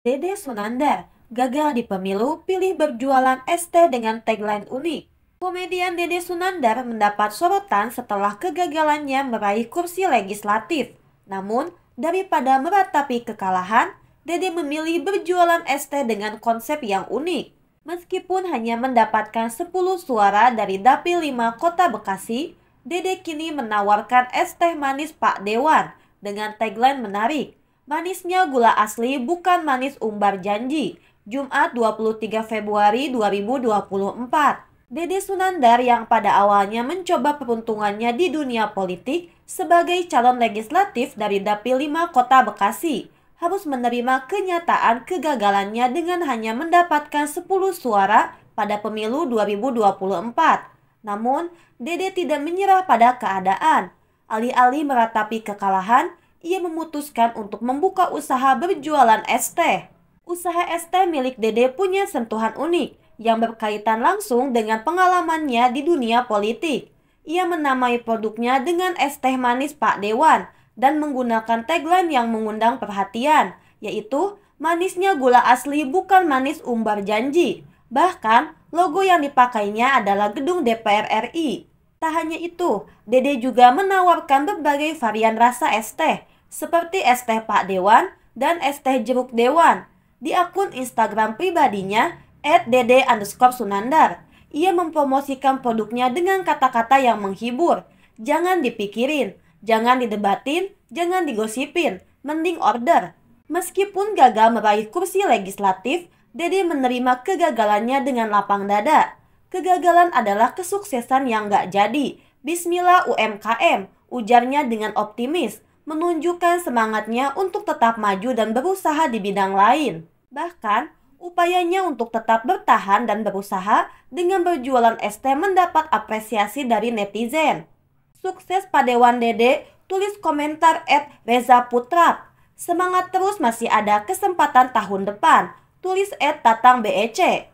Dede Sunandar gagal di pemilu pilih berjualan es teh dengan tagline unik. Komedian Dede Sunandar mendapat sorotan setelah kegagalannya meraih kursi legislatif. Namun, daripada meratapi kekalahan, Dede memilih berjualan es teh dengan konsep yang unik. Meskipun hanya mendapatkan 10 suara dari Dapil 5 Kota Bekasi, Dede kini menawarkan es teh manis Pak Dewan dengan tagline menarik Manisnya gula asli bukan manis umbar janji. Jumat 23 Februari 2024. Dede Sunandar yang pada awalnya mencoba peruntungannya di dunia politik sebagai calon legislatif dari Dapil 5 Kota Bekasi harus menerima kenyataan kegagalannya dengan hanya mendapatkan 10 suara pada pemilu 2024. Namun, Dede tidak menyerah pada keadaan. Alih-alih meratapi kekalahan, ia memutuskan untuk membuka usaha berjualan es teh. Usaha es teh milik Dede punya sentuhan unik yang berkaitan langsung dengan pengalamannya di dunia politik. Ia menamai produknya dengan es teh manis Pak Dewan dan menggunakan tagline yang mengundang perhatian, yaitu manisnya gula asli bukan manis umbar janji. Bahkan, logo yang dipakainya adalah gedung DPR RI. Tak hanya itu, Dede juga menawarkan berbagai varian rasa es teh, seperti es teh Pak Dewan dan es teh jeruk Dewan. Di akun Instagram pribadinya, at ia mempromosikan produknya dengan kata-kata yang menghibur. Jangan dipikirin, jangan didebatin, jangan digosipin, mending order. Meskipun gagal meraih kursi legislatif, Dede menerima kegagalannya dengan lapang dada. Kegagalan adalah kesuksesan yang nggak jadi. Bismillah UMKM, ujarnya dengan optimis, menunjukkan semangatnya untuk tetap maju dan berusaha di bidang lain. Bahkan, upayanya untuk tetap bertahan dan berusaha dengan berjualan ST mendapat apresiasi dari netizen. Sukses pada Wan Dede, tulis komentar at Reza Putra. Semangat terus masih ada kesempatan tahun depan, tulis at Tatang BEC.